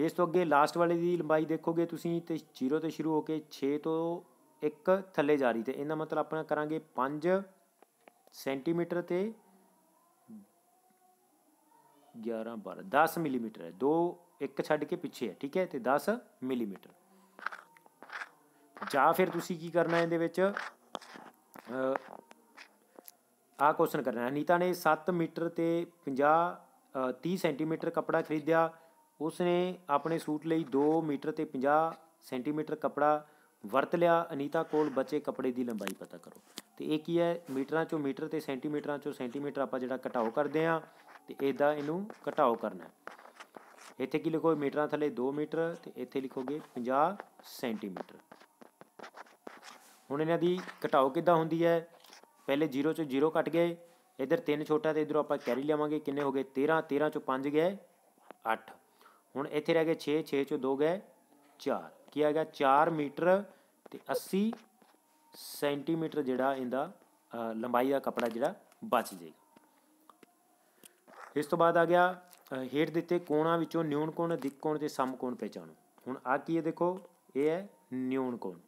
ਇਸ ਤੋਂ ਅੱਗੇ ਲਾਸਟ ਵਾਲੇ ਦੀ ਲੰਬਾਈ ਦੇਖੋਗੇ ਤੁਸੀਂ ਤੇ 0 ਤੋਂ ਸ਼ੁਰੂ ਹੋ ਕੇ 6 ਤੋਂ 1 ਥੱਲੇ ਜਾ ਰਹੀ ਤੇ ਇਹਦਾ ਮਤਲਬ ਆਪਾਂ ਕਰਾਂਗੇ 5 ਸੈਂਟੀਮੀਟਰ ਤੇ 11 12 10 ਮਿਲੀਮੀਟਰ ਹੈ ਦੋ ਇੱਕ ਛੱਡ ਕੇ ਪਿੱਛੇ ਹੈ ਠੀਕ ਹੈ ਤੇ 10 ਮਿਲੀਮੀਟਰ ਜਾਂ ਫਿਰ ਤੁਸੀਂ ਕੀ ਕਰਨਾ ਹੈ ਇਹਦੇ ਵਿੱਚ ਆ ਕੁਐਸਚਨ ਕਰਨਾ ਹੈ ਨੀਤਾ ਨੇ 7 ਮੀਟਰ ਤੇ 50 30 ਸੈਂਟੀਮੀਟਰ ਕਪੜਾ ਖਰੀਦਿਆ ਉਸ ਨੇ ਆਪਣੇ ਸੂਟ ਲਈ 2 ਮੀਟਰ ਤੇ 50 ਸੈਂਟੀਮੀਟਰ ਕਪੜਾ ਵਰਤ ਲਿਆ ਅਨੀਤਾ ਕੋਲ ਬਚੇ ਕਪੜੇ ਦੀ ਲੰਬਾਈ ਪਤਾ ਕਰੋ ਤੇ ਇਹ ਕੀ ਹੈ ਮੀਟਰਾਂ ਚੋਂ ਮੀਟਰ ਤੇ ਸੈਂਟੀਮੀਟਰਾਂ ਚੋਂ ਸੈਂਟੀਮੀਟਰ ਆਪਾਂ ਜਿਹੜਾ ਘਟਾਓ ਕਰਦੇ ਆ ਤੇ ਇਹਦਾ ਇਹਨੂੰ ਘਟਾਓ ਕਰਨਾ ਇੱਥੇ ਕੀ ਲਿਖੋ ਮੀਟਰਾਂ ਥੱਲੇ 2 ਮੀਟਰ ਤੇ ਇੱਥੇ ਲਿਖੋਗੇ 50 ਸੈਂਟੀਮੀਟਰ ਹੁਣ ਇਹਨਾਂ ਦੀ ਘਟਾਓ ਕਿੱਦਾਂ ਹੁੰਦੀ ਹੈ ਪਹਿਲੇ 0 ਚੋਂ 0 ਕੱਟ ਗਏ ਇਧਰ 3 ਛੋਟਾ ਤੇ ਇਧਰੋਂ ਆਪਾਂ ਕੈਰੀ ਲਿਆਵਾਂਗੇ ਕਿੰਨੇ ਹੋ ਗਏ 13 13 ਚੋਂ 5 ਗਏ 8 ਹੁਣ ਇੱਥੇ ਰਹਿ ਗਏ 6 6 ਚੋਂ 2 ਗਏ 4 ਕੀ ਆ ਗਿਆ 4 ਮੀਟਰ ਤੇ 80 ਸੈਂਟੀਮੀਟਰ ਜਿਹੜਾ ਇਹਦਾ ਲੰਬਾਈ ਦਾ ਕਪੜਾ ਜਿਹੜਾ ਬਚ ਜਾਏਗਾ ਇਸ ਤੋਂ ਬਾਅਦ ਆ ਗਿਆ ਹੇਠ ਦਿੱਤੇ ਕੋਣਾਂ ਵਿੱਚੋਂ ਨਿਊਨ ਕੋਣ ਦਿੱਕ ਕੋਣ ਤੇ ਸਮ ਕੋਣ ਪਹਿਚਾਣੋ ਹੁਣ ਆ ਕੀ ਹੈ ਦੇਖੋ ਇਹ ਹੈ ਨਿਊਨ ਕੋਣ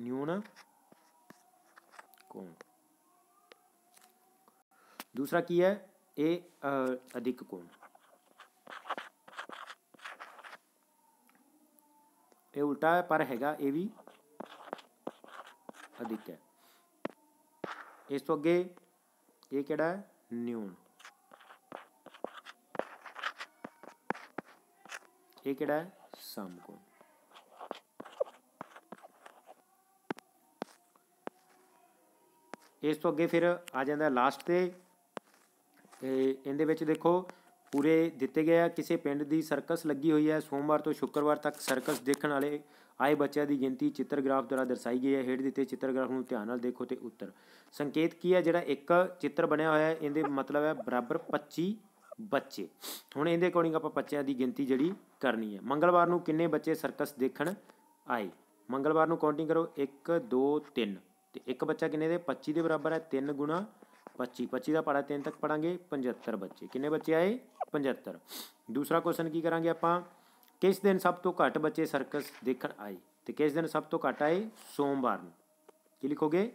ਨਿਊਨ ਕੋਣ दूसरा की है ए अधिक कोण ए उल्टा है पर हैगा ए भी अधिक है इस तो अगे ये केड़ा है न्यून ये केड़ा है समकोण ਇਸ ਤੋਂ ਅੱਗੇ ਫਿਰ ਆ ਜਾਂਦਾ लास्ट ਤੇ ਤੇ ਇਹਦੇ ਵਿੱਚ ਦੇਖੋ ਪੂਰੇ ਦਿੱਤੇ ਗਏ ਆ ਕਿਸੇ ਪਿੰਡ ਦੀ ਸਰਕਸ ਲੱਗੀ ਹੋਈ ਹੈ ਸੋਮਵਾਰ ਤੋਂ ਸ਼ੁੱਕਰਵਾਰ ਤੱਕ ਸਰਕਸ ਦੇਖਣ ਵਾਲੇ ਆਏ ਬੱਚਿਆਂ ਦੀ ਗਿਣਤੀ ਚਿੱਤਰਗ੍ਰਾਫ ਦੁਆਰਾ ਦਰਸਾਈ ਗਈ ਹੈ ਹੇਠ ਦਿੱਤੇ ਚਿੱਤਰਗ੍ਰਾਫ ਨੂੰ ਧਿਆਨ ਨਾਲ ਦੇਖੋ ਤੇ ਉੱਤਰ ਸੰਕੇਤ ਕੀ ਹੈ ਜਿਹੜਾ ਇੱਕ ਚਿੱਤਰ ਬਣਿਆ ਹੋਇਆ ਹੈ ਇਹਦੇ ਮਤਲਬ ਹੈ ਬਰਾਬਰ 25 ਬੱਚੇ ਹੁਣ ਇਹਦੇ ਅਕੋਰਡਿੰਗ ਆਪਾਂ ਬੱਚਿਆਂ ਦੀ ਗਿਣਤੀ ਜਿਹੜੀ ਕਰਨੀ ਹੈ ਮੰਗਲਵਾਰ ਨੂੰ ਕਿੰਨੇ ਬੱਚੇ ਸਰਕਸ ਦੇਖਣ ਆਏ ਮੰਗਲਵਾਰ ਨੂੰ ਕਾਊਂਟਿੰਗ ਕਰੋ 1 2 3 ਤੇ ਇੱਕ ਬੱਚਾ ਕਿੰਨੇ ਦੇ 25 ਦੇ ਬਰਾਬਰ ਹੈ 3 ਗੁਣਾ 25 25 ਦਾ ਪਾੜਾ 3 ਤੱਕ ਪੜਾਂਗੇ 75 ਬੱਚੇ ਕਿੰਨੇ ਬੱਚੇ ਆਏ 75 ਦੂਸਰਾ ਕੁਐਸਚਨ ਕੀ ਕਰਾਂਗੇ ਆਪਾਂ ਕਿਸ ਦਿਨ ਸਭ ਤੋਂ ਘੱਟ ਬੱਚੇ ਸਰਕਸ ਦੇਖਣ ਆਏ ਤੇ ਕਿਸ ਦਿਨ ਸਭ ਤੋਂ ਘੱਟ ਆਏ ਸੋਮਵਾਰ ਨੂੰ ਕੀ ਲਿਖੋਗੇ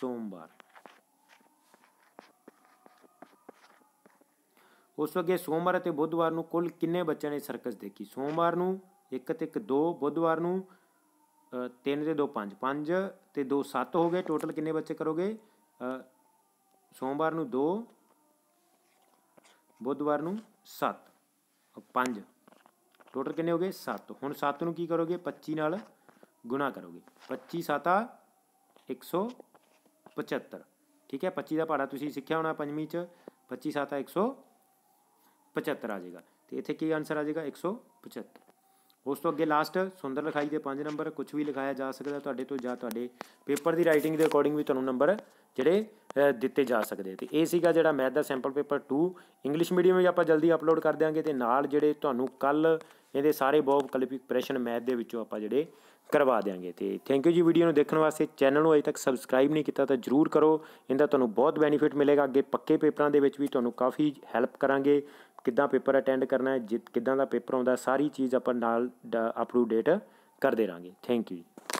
ਸੋਮਵਾਰ ਉਸ ਤੋਂ ਅੱਗੇ ਸੋਮਵਾਰ ਅਤੇ ਬੁੱਧਵਾਰ ਨੂੰ ਕੁੱਲ ਕਿੰਨੇ ਬੱਚਿਆਂ ਨੇ ਸਰਕਸ ਦੇਖੀ ਸੋਮਵਾਰ ਨੂੰ 1 ਤੇ 1 2 ਬੁੱਧਵਾਰ ਨੂੰ 3 ਤੇ 2 5 5 ਤੇ 2 7 ਹੋ ਗਏ ਟੋਟਲ ਕਿੰਨੇ ਬੱਚੇ ਕਰੋਗੇ ਸੋਮਵਾਰ ਨੂੰ 2 ਬੁੱਧਵਾਰ ਨੂੰ 7 5 ਟੋਟਲ ਕਿੰਨੇ ਹੋ ਗਏ 7 ਹੁਣ 7 ਨੂੰ ਕੀ ਕਰੋਗੇ 25 ਨਾਲ ਗੁਣਾ ਕਰੋਗੇ 25 7 175 ਠੀਕ ਹੈ 25 ਦਾ ਪਹਾੜਾ ਤੁਸੀਂ ਸਿੱਖਿਆ ਹੋਣਾ ਪੰਜਵੀਂ ਚ 25 7 175 ਆ ਜਾਏਗਾ ਤੇ ਇੱਥੇ ਕੀ ਆਨਸਰ ਆ ਜਾਏਗਾ 175 ਉਸ ਤੋਂ ਅੱਗੇ ਲਾਸਟ ਸੁੰਦਰ ਲਿਖਾਈ ਦੇ 5 ਨੰਬਰ ਕੁਝ ਵੀ ਲਿਖਾਇਆ ਜਾ ਸਕਦਾ ਤੁਹਾਡੇ ਤੋਂ ਜਾਂ ਤੁਹਾਡੇ ਪੇਪਰ ਦੀ ਰਾਈਟਿੰਗ ਦੇ ਅਕੋਰਡਿੰਗ ਵੀ ਤੁਹਾਨੂੰ ਨੰਬਰ ਜਿਹੜੇ ਦਿੱਤੇ ਜਾ ਸਕਦੇ ਤੇ ਇਹ ਸੀਗਾ ਜਿਹੜਾ ਮੈਥ ਦਾ ਸੈਂਪਲ ਪੇਪਰ 2 ਇੰਗਲਿਸ਼ ਮੀਡੀਅਮ ਵਿੱਚ ਆਪਾਂ ਜਲਦੀ ਅਪਲੋਡ ਕਰ ਦਿਆਂਗੇ ਤੇ ਨਾਲ ਜਿਹੜੇ ਤੁਹਾਨੂੰ ਕੱਲ ਇਹਦੇ ਸਾਰੇ ਬੋਬ ਕਲਿਪਿਕ ਮੈਥ ਦੇ ਵਿੱਚੋਂ ਆਪਾਂ ਜਿਹੜੇ ਕਰਵਾ ਦਿਆਂਗੇ ਤੇ ਥੈਂਕ ਯੂ ਜੀ ਵੀਡੀਓ ਨੂੰ ਦੇਖਣ ਵਾਸਤੇ ਚੈਨਲ ਨੂੰ ਅਜੇ ਤੱਕ ਸਬਸਕ੍ਰਾਈਬ ਨਹੀਂ ਕੀਤਾ ਤਾਂ ਜਰੂਰ ਕਰੋ ਇਹਦਾ ਤੁਹਾਨੂੰ ਬਹੁਤ ਬੈਨੀਫਿਟ ਮਿਲੇਗਾ ਅੱਗੇ ਪੱਕੇ ਪੇਪਰਾਂ ਦੇ ਵਿੱਚ ਵੀ ਤੁਹਾਨੂੰ ਕਾਫੀ ਹੈਲਪ ਕਰਾਂਗੇ ਕਿੱਦਾਂ ਪੇਪਰ ਅਟੈਂਡ ਕਰਨਾ ਹੈ ਜਿੱਦ ਕਿੱਦਾਂ ਦਾ ਪੇਪਰ ਆਉਂਦਾ ਸਾਰੀ ਚੀਜ਼ ਆਪਾਂ ਨਾਲ ਅਪਡੇਟ ਕਰਦੇ ਰਾਂਗੇ ਥੈਂਕ ਯੂ